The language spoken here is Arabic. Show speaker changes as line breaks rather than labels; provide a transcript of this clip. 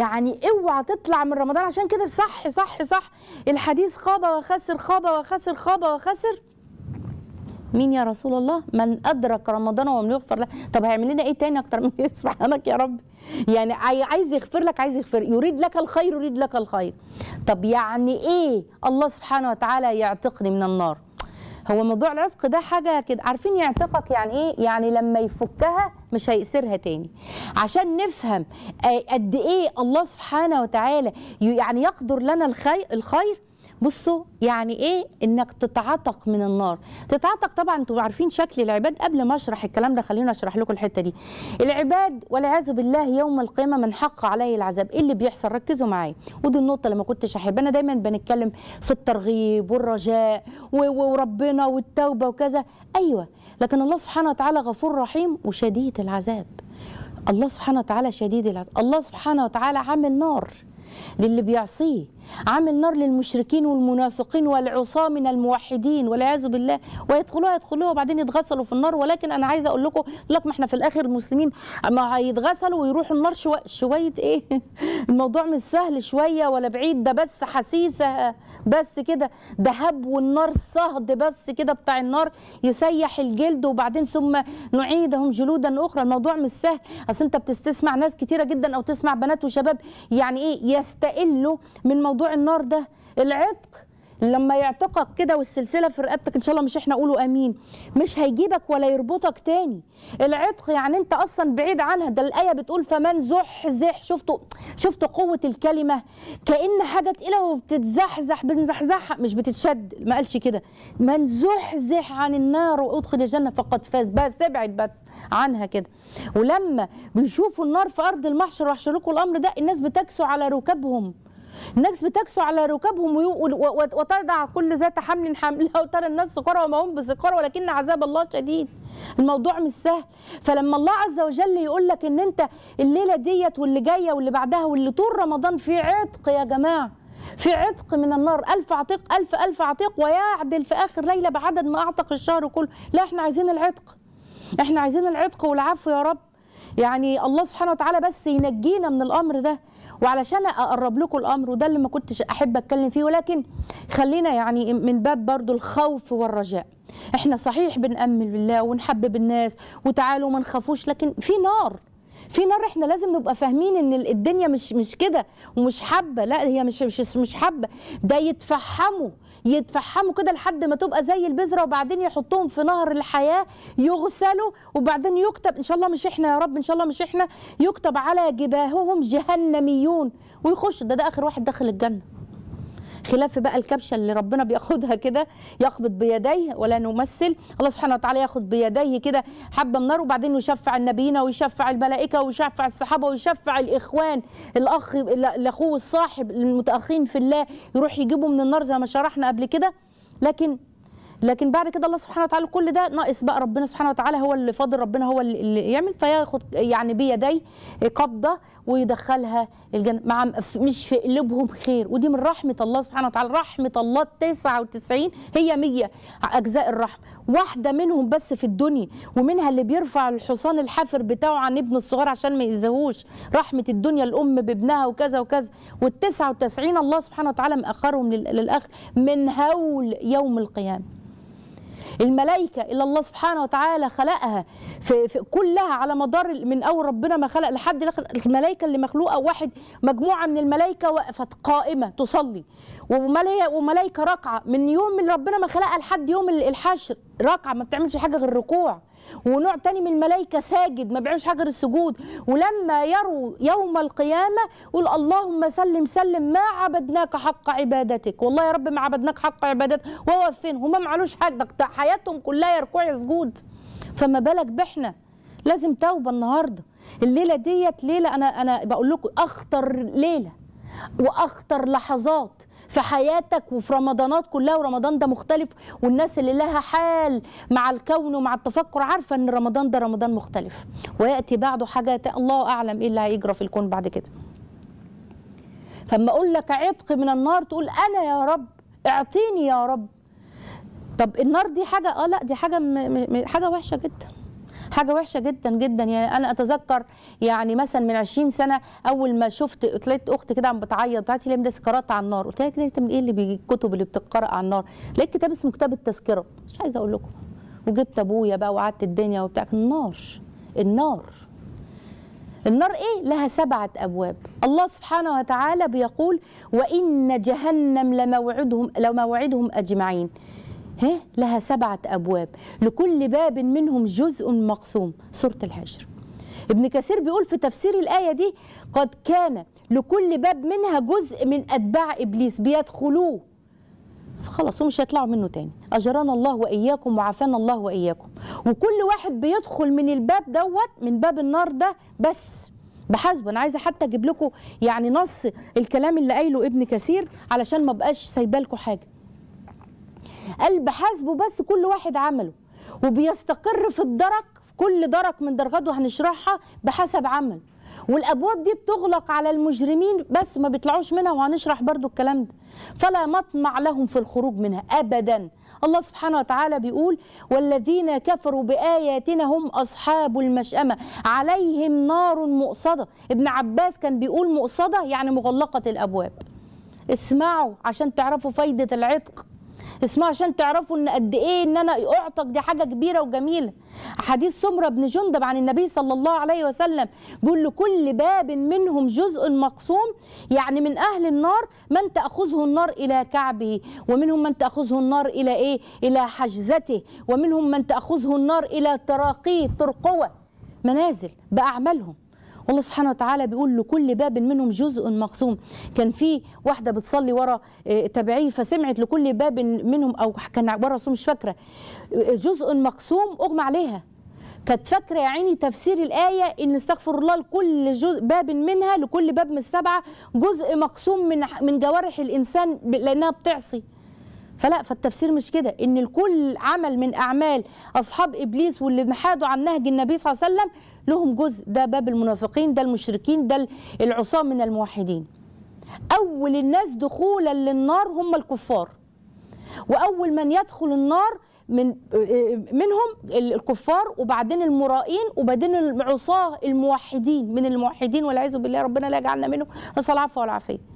يعني اوعى تطلع من رمضان عشان كده صح صح صح الحديث خاب وخسر خاب وخسر خاب وخسر مين يا رسول الله من ادرك رمضان ولم يغفر له طب هيعمل لنا ايه تاني اكتر من سبحانك يا رب يعني عايز يغفر لك عايز يغفر يريد لك الخير يريد لك الخير طب يعني ايه الله سبحانه وتعالى يعتقني من النار هو موضوع العتق ده حاجه كده عارفين يعتقك يعني ايه يعني لما يفكها مش هيأسرها تاني عشان نفهم آه، قد ايه الله سبحانه وتعالى يعني يقدر لنا الخير بصوا يعني ايه انك تتعتق من النار تتعتق طبعا انتوا عارفين شكل العباد قبل ما اشرح الكلام ده خلينا اشرح لكم الحته دي العباد والعياذ بالله يوم القيامه من حق عليه العذاب ايه اللي بيحصل ركزوا معايا ودي النقطه اللي ما كنتش احب انا دايما بنتكلم في الترغيب والرجاء وربنا والتوبه وكذا ايوه لكن الله سبحانه وتعالى غفور رحيم وشديد العذاب الله سبحانه وتعالى شديد العذاب الله سبحانه وتعالى عامل نار للي بيعصيه عامل نار للمشركين والمنافقين والعصاة من الموحدين والعياذ بالله ويدخلوها يدخلوها وبعدين يتغسلوا في النار ولكن انا عايزه اقول لكم لك ما احنا في الاخر المسلمين ما هيتغسلوا ويروحوا النار شو... شويه ايه الموضوع مش سهل شويه ولا بعيد ده بس حسيسه بس كده ده هب والنار صهد بس كده بتاع النار يسيح الجلد وبعدين ثم نعيدهم جلودا اخرى الموضوع مش سهل اصل انت بتستسمع ناس كتيره جدا او تسمع بنات وشباب يعني ايه يستقلوا من موضوع النار ده العتق لما يعتقك كده والسلسله في رقبتك ان شاء الله مش احنا قولوا امين مش هيجيبك ولا يربطك تاني العتق يعني انت اصلا بعيد عنها ده الايه بتقول فمن زحزح شفتوا شفتوا قوه الكلمه كان حاجه تقيله وبتتزحزح بنزحزحها مش بتتشد ما قالش كده من زحزح عن النار وادخل الجنه فقد فاز بس ابعد بس عنها كده ولما بيشوفوا النار في ارض المحشر لكم الامر ده الناس بتكسو على ركبهم الناس بتكسو على ركابهم وتضع كل ذات حمل حملها وترى الناس سكارى وما هم بسكارى ولكن عذاب الله شديد الموضوع مش سهل فلما الله عز وجل يقول لك ان انت الليله ديت واللي جايه واللي بعدها واللي طول رمضان في عتق يا جماعه في عتق من النار ألف عتيق ألف ألف عتيق ويعدل في آخر ليلة بعدد ما أعتق الشهر كله لا احنا عايزين العتق احنا عايزين العتق والعفو يا رب يعني الله سبحانه وتعالى بس ينجينا من الأمر ده وعلشان اقرب لكم الامر وده اللي ما كنتش احب اتكلم فيه ولكن خلينا يعني من باب برضو الخوف والرجاء احنا صحيح بنأمن بالله ونحبب الناس وتعالوا ما نخافوش لكن في نار في نار احنا لازم نبقى فاهمين ان الدنيا مش مش كده ومش حبه لا هي مش مش مش حبه ده يتفحموا يتفحموا كده لحد ما تبقى زي البذره وبعدين يحطوهم في نهر الحياه يغسلوا وبعدين يكتب ان شاء الله مش احنا يا رب ان شاء الله مش احنا يكتب على جباههم جهنميون ويخشوا ده ده اخر واحد دخل الجنه خلاف بقى الكبشه اللي ربنا بياخدها كده يخبط بيديه ولا نمثل الله سبحانه وتعالى ياخد بيديه كده حبه من نار وبعدين يشفع النبيين ويشفع الملائكه ويشفع الصحابه ويشفع الاخوان الاخ الاخوه الصاحب المتاخين في الله يروح يجيبه من النار زي ما شرحنا قبل كده لكن لكن بعد كده الله سبحانه وتعالى كل ده ناقص بقى ربنا سبحانه وتعالى هو اللي فاضل ربنا هو اللي يعمل فياخد يعني بيديه قبضه ويدخلها الجنة مع مش في قلوبهم خير ودي من رحمة الله سبحانه وتعالى رحمة الله 99 هي 100 أجزاء الرحمة واحدة منهم بس في الدنيا ومنها اللي بيرفع الحصان الحافر بتاعه عن ابنه الصغير عشان ما يأذيهوش رحمة الدنيا الأم بابنها وكذا وكذا وال 99 الله سبحانه وتعالى مأخرهم للآخر من هول يوم القيامة الملائكة اللي الله سبحانه وتعالى خلقها في, في كلها على مدار من أول ربنا ما خلق لحد الملائكة اللي مخلوقة واحد مجموعة من الملائكة وقفت قائمة تصلي وملائكة راكعة من يوم من ربنا ما خلقها لحد يوم الحشر راكعة ما بتعملش حاجة غير ركوع ونوع تاني من الملائكه ساجد ما بيعملش حاجه غير السجود ولما يروا يوم القيامه يقول اللهم سلم سلم ما عبدناك حق عبادتك والله يا رب ما عبدناك حق عبادتك وهو فين هما ما عملوش حاجه ده حياتهم كلها يا ركوع يا سجود فما بالك باحنا لازم توبه النهارده الليله ديت ليله انا انا بقول لكم اخطر ليله واخطر لحظات في حياتك وفي رمضانات كلها ورمضان ده مختلف والناس اللي لها حال مع الكون ومع التفكر عارفه ان رمضان ده رمضان مختلف وياتي بعده حاجه الله اعلم ايه اللي هيجرى في الكون بعد كده فما اقول لك عتق من النار تقول انا يا رب اعطيني يا رب طب النار دي حاجه اه لا دي حاجه م... م... حاجه وحشه جدا حاجه وحشه جدا جدا يعني انا اتذكر يعني مثلا من 20 سنه اول ما شفت لقيت اختي كده عم بتعيط بتاعتي ليه مدرسه قرات على النار قلت لها كده من ايه اللي بيجي الكتب اللي بتقرا على النار لقيت كتاب اسمه كتاب التذكره مش عايزه اقول لكم وجبت ابويا بقى وقعدت الدنيا وبتاع النار النار النار ايه لها سبعه ابواب الله سبحانه وتعالى بيقول وان جهنم لموعدهم لموعدهم اجمعين ها لها سبعة أبواب لكل باب منهم جزء مقسوم سورة الحجر ابن كثير بيقول في تفسير الآية دي قد كان لكل باب منها جزء من أتباع إبليس بيدخلوه خلاص هم مش هيطلعوا منه تاني أجرنا الله وإياكم وعافانا الله وإياكم وكل واحد بيدخل من الباب دوت من باب النار ده بس بحسبه انا عايزه حتى اجيب لكم يعني نص الكلام اللي قايله ابن كثير علشان ما بقاش سايبه لكم حاجه قال بحاسبه بس كل واحد عمله وبيستقر في الدرك في كل درك من درجاته وهنشرحها بحسب عمل والابواب دي بتغلق على المجرمين بس ما بيطلعوش منها وهنشرح برضو الكلام ده فلا مطمع لهم في الخروج منها ابدا الله سبحانه وتعالى بيقول والذين كفروا باياتنا هم اصحاب المشامه عليهم نار مؤصده ابن عباس كان بيقول مؤصده يعني مغلقه الابواب اسمعوا عشان تعرفوا فايده العتق اسمعوا عشان تعرفوا ان قد ايه ان انا اعتق دي حاجه كبيره وجميله حديث سمره بن جندب عن النبي صلى الله عليه وسلم بيقول لكل باب منهم جزء مقسوم يعني من اهل النار من تاخذه النار الى كعبه ومنهم من تاخذه النار الى ايه الى حجزته ومنهم من تاخذه النار الى تراقيه ترقوه منازل باعمالهم والله سبحانه وتعالى بيقول لكل باب منهم جزء مقسوم كان في واحدة بتصلي ورا آه، تبعيه فسمعت لكل باب منهم أو كان ورا مش فاكرة جزء مقسوم أغمى عليها كانت فاكره يا عيني تفسير الايه ان استغفر الله لكل جزء باب منها لكل باب من السبعه جزء مقسوم من من جوارح الانسان لانها بتعصي فلا فالتفسير مش كده ان الكل عمل من اعمال اصحاب ابليس واللي انحازوا عن نهج النبي صلى الله عليه وسلم لهم جزء ده باب المنافقين ده المشركين ده العصاه من الموحدين اول الناس دخولا للنار هم الكفار واول من يدخل النار من منهم الكفار وبعدين المرائين وبعدين العصاه الموحدين من الموحدين والعياذ بالله ربنا لا يجعلنا منهم نسال العفو والعافيه